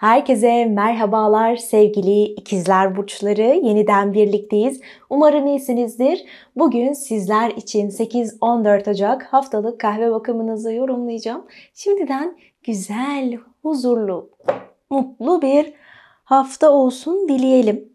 Herkese merhabalar sevgili ikizler burçları. Yeniden birlikteyiz. Umarım iyisinizdir. Bugün sizler için 8-14 Ocak haftalık kahve bakımınızı yorumlayacağım. Şimdiden güzel, huzurlu, mutlu bir hafta olsun dileyelim.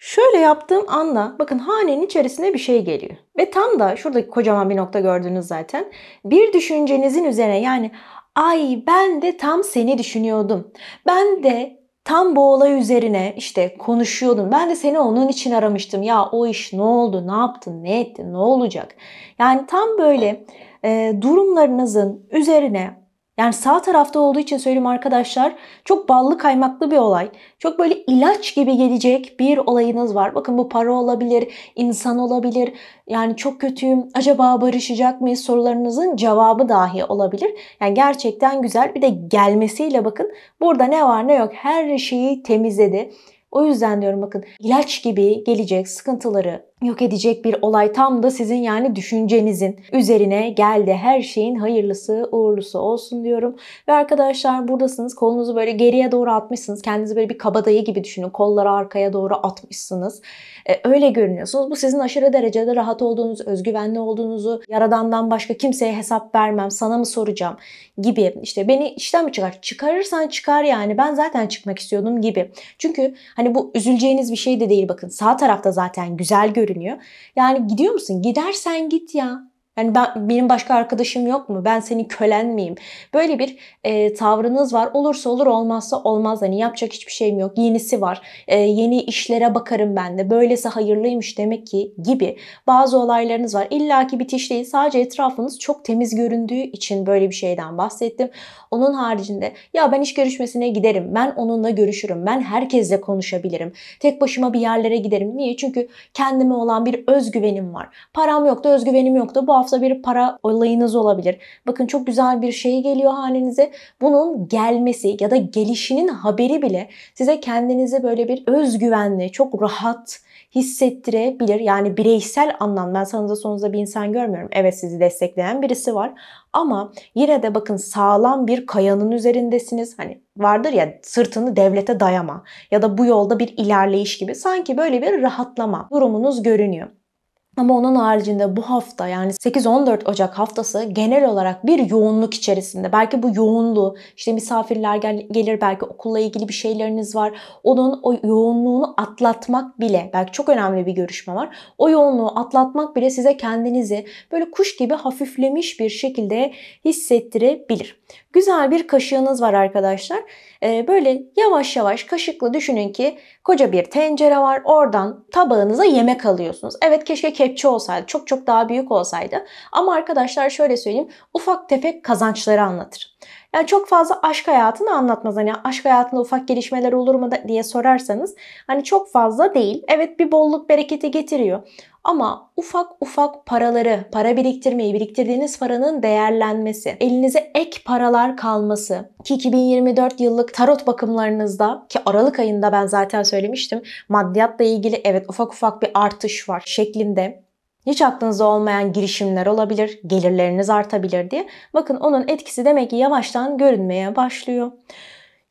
Şöyle yaptığım anda bakın hanenin içerisine bir şey geliyor. Ve tam da şuradaki kocaman bir nokta gördünüz zaten. Bir düşüncenizin üzerine yani ay ben de tam seni düşünüyordum. Ben de tam bu olay üzerine işte konuşuyordum. Ben de seni onun için aramıştım. Ya o iş ne oldu? Ne yaptın? Ne ettin? Ne olacak? Yani tam böyle e, durumlarınızın üzerine yani sağ tarafta olduğu için söyleyeyim arkadaşlar çok ballı kaymaklı bir olay. Çok böyle ilaç gibi gelecek bir olayınız var. Bakın bu para olabilir, insan olabilir. Yani çok kötüyüm, acaba barışacak mıyız sorularınızın cevabı dahi olabilir. Yani gerçekten güzel. Bir de gelmesiyle bakın burada ne var ne yok her şeyi temizledi. O yüzden diyorum bakın ilaç gibi gelecek sıkıntıları, yok edecek bir olay tam da sizin yani düşüncenizin üzerine geldi. Her şeyin hayırlısı uğurlusu olsun diyorum. Ve arkadaşlar buradasınız kolunuzu böyle geriye doğru atmışsınız. Kendinizi böyle bir kabadayı gibi düşünün. Kolları arkaya doğru atmışsınız. Ee, öyle görünüyorsunuz. Bu sizin aşırı derecede rahat olduğunuz, özgüvenli olduğunuzu, yaradandan başka kimseye hesap vermem, sana mı soracağım gibi. İşte beni işten mi çıkar? Çıkarırsan çıkar yani. Ben zaten çıkmak istiyordum gibi. Çünkü hani bu üzüleceğiniz bir şey de değil bakın. Sağ tarafta zaten güzel görünüyor görünüyor. Yani gidiyor musun? Gidersen git ya. Yani ben, benim başka arkadaşım yok mu? Ben senin kölen miyim? Böyle bir e, tavrınız var. Olursa olur olmazsa olmaz. Hani yapacak hiçbir şeyim yok. Yenisi var. E, yeni işlere bakarım ben de. Böylesi hayırlıymış demek ki gibi bazı olaylarınız var. İlla ki bitiş değil. Sadece etrafınız çok temiz göründüğü için böyle bir şeyden bahsettim. Onun haricinde ya ben iş görüşmesine giderim. Ben onunla görüşürüm. Ben herkesle konuşabilirim. Tek başıma bir yerlere giderim. Niye? Çünkü kendime olan bir özgüvenim var. Param yok da özgüvenim yok da bu hafta hafta bir para olayınız olabilir. Bakın çok güzel bir şey geliyor halinize. Bunun gelmesi ya da gelişinin haberi bile size kendinizi böyle bir özgüvenli, çok rahat hissettirebilir. Yani bireysel anlamda ben sağınızda sonunuzda bir insan görmüyorum. Evet sizi destekleyen birisi var ama yine de bakın sağlam bir kayanın üzerindesiniz. Hani vardır ya sırtını devlete dayama ya da bu yolda bir ilerleyiş gibi sanki böyle bir rahatlama durumunuz görünüyor. Ama onun haricinde bu hafta yani 8-14 Ocak haftası genel olarak bir yoğunluk içerisinde. Belki bu yoğunluğu işte misafirler gel- gelir belki okulla ilgili bir şeyleriniz var. Onun o yoğunluğunu atlatmak bile belki çok önemli bir görüşme var. O yoğunluğu atlatmak bile size kendinizi böyle kuş gibi hafiflemiş bir şekilde hissettirebilir. Güzel bir kaşığınız var arkadaşlar. Ee, böyle yavaş yavaş kaşıkla düşünün ki Koca bir tencere var. Oradan tabağınıza yemek alıyorsunuz. Evet keşke kepçe olsaydı. Çok çok daha büyük olsaydı. Ama arkadaşlar şöyle söyleyeyim. Ufak tefek kazançları anlatır. Yani çok fazla aşk hayatını anlatmaz. Hani aşk hayatında ufak gelişmeler olur mu diye sorarsanız hani çok fazla değil. Evet bir bolluk bereketi getiriyor. Ama ufak ufak paraları, para biriktirmeyi, biriktirdiğiniz paranın değerlenmesi, elinize ek paralar kalması ki 2024 yıllık tarot bakımlarınızda ki Aralık ayında ben zaten söylemiştim maddiyatla ilgili evet ufak ufak bir artış var şeklinde hiç aklınızda olmayan girişimler olabilir, gelirleriniz artabilir diye. Bakın onun etkisi demek ki yavaştan görünmeye başlıyor.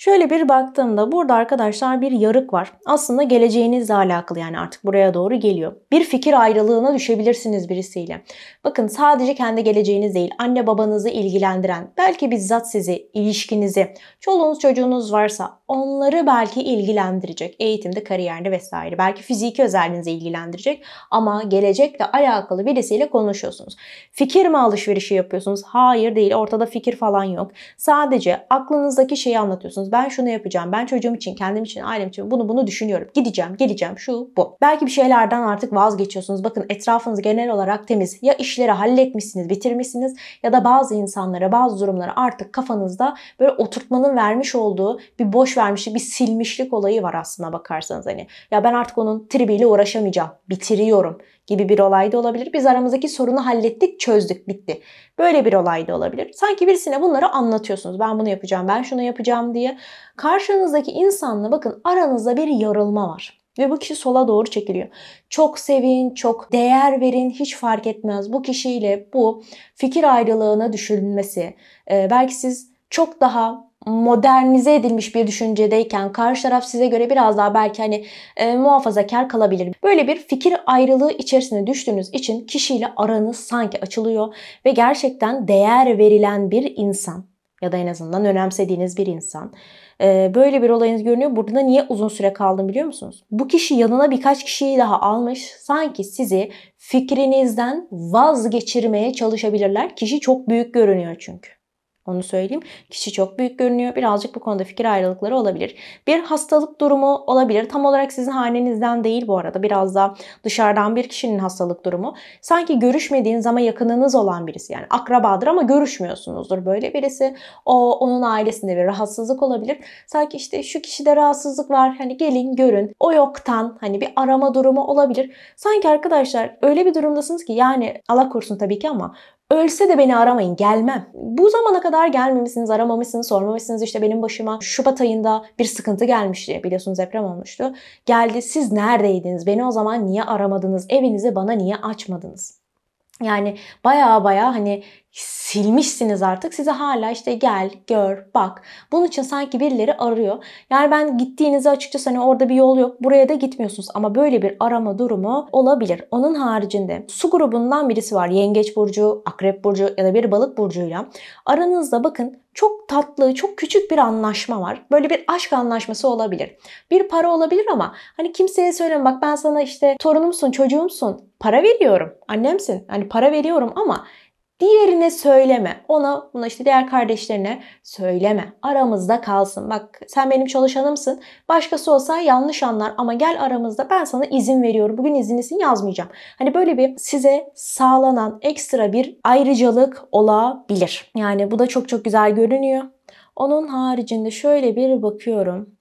Şöyle bir baktığımda burada arkadaşlar bir yarık var. Aslında geleceğinizle alakalı yani artık buraya doğru geliyor. Bir fikir ayrılığına düşebilirsiniz birisiyle. Bakın sadece kendi geleceğiniz değil anne babanızı ilgilendiren belki bizzat sizi, ilişkinizi, çoluğunuz çocuğunuz varsa onları belki ilgilendirecek. Eğitimde, kariyerde vesaire. Belki fiziki özelliğinizi ilgilendirecek ama gelecekle alakalı birisiyle konuşuyorsunuz. Fikir mi alışverişi yapıyorsunuz? Hayır değil. Ortada fikir falan yok. Sadece aklınızdaki şeyi anlatıyorsunuz düşünüyorsunuz. Ben şunu yapacağım. Ben çocuğum için, kendim için, ailem için bunu bunu düşünüyorum. Gideceğim, geleceğim. Şu bu. Belki bir şeylerden artık vazgeçiyorsunuz. Bakın etrafınız genel olarak temiz. Ya işleri halletmişsiniz, bitirmişsiniz ya da bazı insanlara, bazı durumlara artık kafanızda böyle oturtmanın vermiş olduğu bir boş vermişlik, bir silmişlik olayı var aslında bakarsanız hani. Ya ben artık onun tribiyle uğraşamayacağım. Bitiriyorum gibi bir olay da olabilir. Biz aramızdaki sorunu hallettik, çözdük, bitti. Böyle bir olay da olabilir. Sanki birisine bunları anlatıyorsunuz. Ben bunu yapacağım, ben şunu yapacağım diye. Karşınızdaki insanla bakın aranızda bir yarılma var. Ve bu kişi sola doğru çekiliyor. Çok sevin, çok değer verin hiç fark etmez. Bu kişiyle bu fikir ayrılığına düşünmesi, belki siz çok daha modernize edilmiş bir düşüncedeyken karşı taraf size göre biraz daha belki hani e, muhafazakar kalabilir. Böyle bir fikir ayrılığı içerisine düştüğünüz için kişiyle aranız sanki açılıyor ve gerçekten değer verilen bir insan ya da en azından önemsediğiniz bir insan. Ee, böyle bir olayınız görünüyor. Burada niye uzun süre kaldım biliyor musunuz? Bu kişi yanına birkaç kişiyi daha almış. Sanki sizi fikrinizden vazgeçirmeye çalışabilirler. Kişi çok büyük görünüyor çünkü. Onu söyleyeyim. Kişi çok büyük görünüyor. Birazcık bu konuda fikir ayrılıkları olabilir. Bir hastalık durumu olabilir. Tam olarak sizin hanenizden değil bu arada. Biraz da dışarıdan bir kişinin hastalık durumu. Sanki görüşmediğiniz ama yakınınız olan birisi. Yani akrabadır ama görüşmüyorsunuzdur böyle birisi. O onun ailesinde bir rahatsızlık olabilir. Sanki işte şu kişide rahatsızlık var. Hani gelin görün. O yoktan hani bir arama durumu olabilir. Sanki arkadaşlar öyle bir durumdasınız ki yani Allah korusun tabii ki ama Ölse de beni aramayın gelmem. Bu zamana kadar gelmemişsiniz, aramamışsınız, sormamışsınız. İşte benim başıma Şubat ayında bir sıkıntı gelmişti. Biliyorsunuz deprem olmuştu. Geldi siz neredeydiniz? Beni o zaman niye aramadınız? Evinizi bana niye açmadınız? Yani baya baya hani silmişsiniz artık. Size hala işte gel, gör, bak. Bunun için sanki birileri arıyor. Yani ben gittiğinizde açıkçası hani orada bir yol yok. Buraya da gitmiyorsunuz. Ama böyle bir arama durumu olabilir. Onun haricinde su grubundan birisi var. Yengeç burcu, akrep burcu ya da bir balık burcuyla. Aranızda bakın çok tatlı, çok küçük bir anlaşma var. Böyle bir aşk anlaşması olabilir. Bir para olabilir ama hani kimseye söyleme bak ben sana işte torunumsun, çocuğumsun, para veriyorum, annemsin. Hani para veriyorum ama Diğerine söyleme. Ona buna işte diğer kardeşlerine söyleme. Aramızda kalsın. Bak sen benim çalışanımsın. Başkası olsa yanlış anlar ama gel aramızda ben sana izin veriyorum. Bugün izinlisin yazmayacağım. Hani böyle bir size sağlanan ekstra bir ayrıcalık olabilir. Yani bu da çok çok güzel görünüyor. Onun haricinde şöyle bir bakıyorum.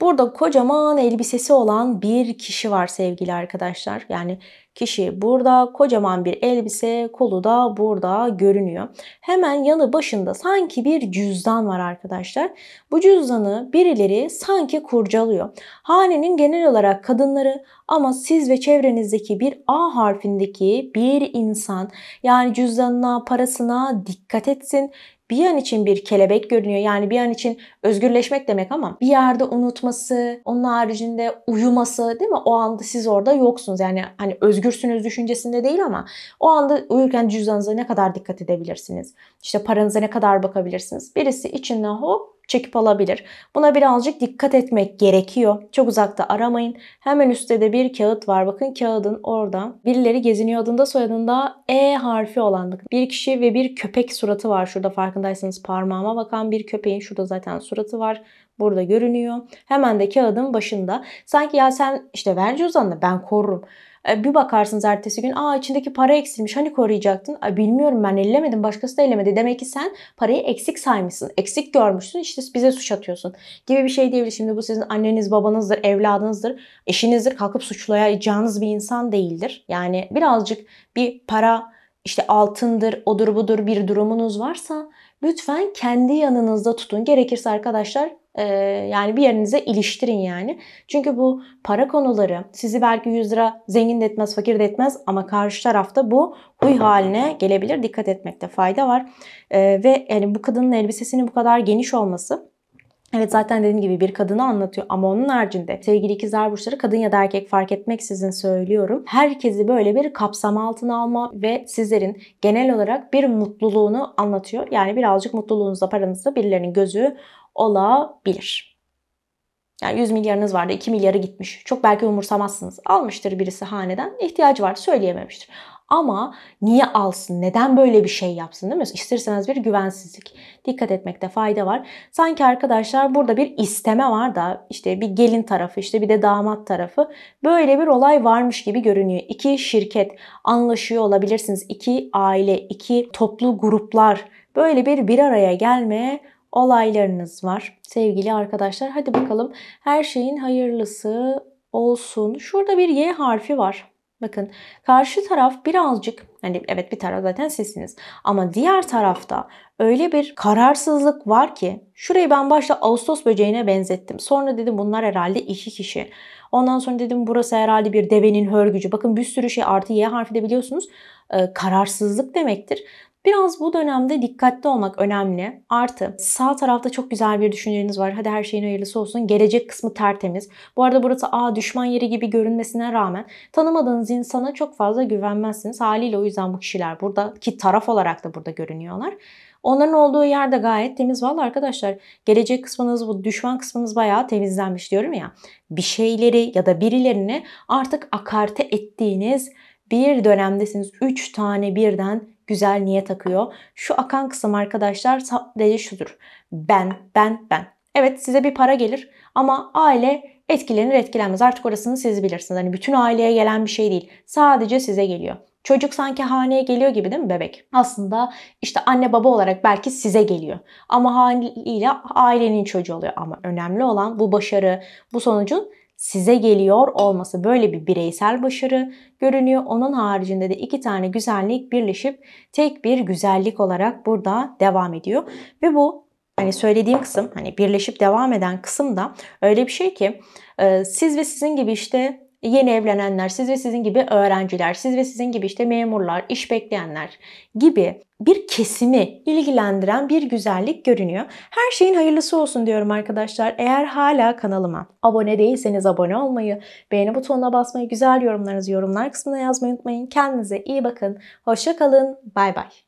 Burada kocaman elbisesi olan bir kişi var sevgili arkadaşlar. Yani kişi burada kocaman bir elbise, kolu da burada görünüyor. Hemen yanı başında sanki bir cüzdan var arkadaşlar. Bu cüzdanı birileri sanki kurcalıyor. Hanenin genel olarak kadınları ama siz ve çevrenizdeki bir A harfindeki bir insan yani cüzdanına, parasına dikkat etsin bir an için bir kelebek görünüyor. Yani bir an için özgürleşmek demek ama bir yerde unutması, onun haricinde uyuması değil mi? O anda siz orada yoksunuz. Yani hani özgürsünüz düşüncesinde değil ama o anda uyurken cüzdanınıza ne kadar dikkat edebilirsiniz? İşte paranıza ne kadar bakabilirsiniz? Birisi içinden hop çekip alabilir. Buna birazcık dikkat etmek gerekiyor. Çok uzakta aramayın. Hemen üstte de bir kağıt var. Bakın kağıdın orada. Birileri geziniyor adında soyadında E harfi olan. bir kişi ve bir köpek suratı var. Şurada farkındaysanız parmağıma bakan bir köpeğin şurada zaten suratı var burada görünüyor. Hemen de kağıdın başında. Sanki ya sen işte ver cüzdanını ben korurum. E, bir bakarsınız ertesi gün aa içindeki para eksilmiş hani koruyacaktın. Ay, bilmiyorum ben ellemedim başkası da ellemedi. Demek ki sen parayı eksik saymışsın. Eksik görmüşsün işte bize suç atıyorsun gibi bir şey diyebilir. Şimdi bu sizin anneniz babanızdır, evladınızdır, eşinizdir. Kalkıp suçlayacağınız bir insan değildir. Yani birazcık bir para işte altındır, odur budur bir durumunuz varsa lütfen kendi yanınızda tutun. Gerekirse arkadaşlar e, yani bir yerinize iliştirin yani. Çünkü bu para konuları sizi belki 100 lira zengin de etmez, fakir de etmez ama karşı tarafta bu huy haline gelebilir. Dikkat etmekte fayda var. E, ve yani bu kadının elbisesinin bu kadar geniş olması Evet zaten dediğim gibi bir kadını anlatıyor ama onun haricinde sevgili ikizler burçları kadın ya da erkek fark etmeksizin söylüyorum. Herkesi böyle bir kapsam altına alma ve sizlerin genel olarak bir mutluluğunu anlatıyor. Yani birazcık mutluluğunuzda paranızda birilerinin gözü olabilir. Yani 100 milyarınız vardı 2 milyarı gitmiş. Çok belki umursamazsınız. Almıştır birisi haneden. ihtiyacı var söyleyememiştir. Ama niye alsın? Neden böyle bir şey yapsın değil mi? İsterseniz bir güvensizlik. Dikkat etmekte fayda var. Sanki arkadaşlar burada bir isteme var da işte bir gelin tarafı işte bir de damat tarafı böyle bir olay varmış gibi görünüyor. İki şirket anlaşıyor olabilirsiniz. İki aile, iki toplu gruplar böyle bir bir araya gelme olaylarınız var sevgili arkadaşlar. Hadi bakalım her şeyin hayırlısı olsun. Şurada bir Y harfi var. Bakın karşı taraf birazcık hani evet bir taraf zaten sizsiniz ama diğer tarafta öyle bir kararsızlık var ki şurayı ben başta Ağustos böceğine benzettim. Sonra dedim bunlar herhalde iki kişi. Ondan sonra dedim burası herhalde bir devenin hörgücü. Bakın bir sürü şey artı Y harfi de biliyorsunuz e, kararsızlık demektir. Biraz bu dönemde dikkatli olmak önemli. Artı sağ tarafta çok güzel bir düşünceniz var. Hadi her şeyin hayırlısı olsun. Gelecek kısmı tertemiz. Bu arada burası a düşman yeri gibi görünmesine rağmen tanımadığınız insana çok fazla güvenmezsiniz. Haliyle o yüzden bu kişiler burada ki taraf olarak da burada görünüyorlar. Onların olduğu yerde gayet temiz. Valla arkadaşlar gelecek kısmınız bu düşman kısmınız bayağı temizlenmiş diyorum ya. Bir şeyleri ya da birilerini artık akarte ettiğiniz bir dönemdesiniz. Üç tane birden güzel niyet akıyor. Şu akan kısım arkadaşlar sadece şudur. Ben, ben, ben. Evet size bir para gelir ama aile etkilenir etkilenmez. Artık orasını siz bilirsiniz. Hani bütün aileye gelen bir şey değil. Sadece size geliyor. Çocuk sanki haneye geliyor gibi değil mi bebek? Aslında işte anne baba olarak belki size geliyor. Ama haliyle ailenin çocuğu oluyor. Ama önemli olan bu başarı, bu sonucun size geliyor olması böyle bir bireysel başarı görünüyor. Onun haricinde de iki tane güzellik birleşip tek bir güzellik olarak burada devam ediyor. Ve bu hani söylediğim kısım hani birleşip devam eden kısım da öyle bir şey ki e, siz ve sizin gibi işte yeni evlenenler, siz ve sizin gibi öğrenciler, siz ve sizin gibi işte memurlar, iş bekleyenler gibi bir kesimi ilgilendiren bir güzellik görünüyor. Her şeyin hayırlısı olsun diyorum arkadaşlar. Eğer hala kanalıma abone değilseniz abone olmayı, beğeni butonuna basmayı, güzel yorumlarınızı yorumlar kısmına yazmayı unutmayın. Kendinize iyi bakın. Hoşça kalın. Bay bay.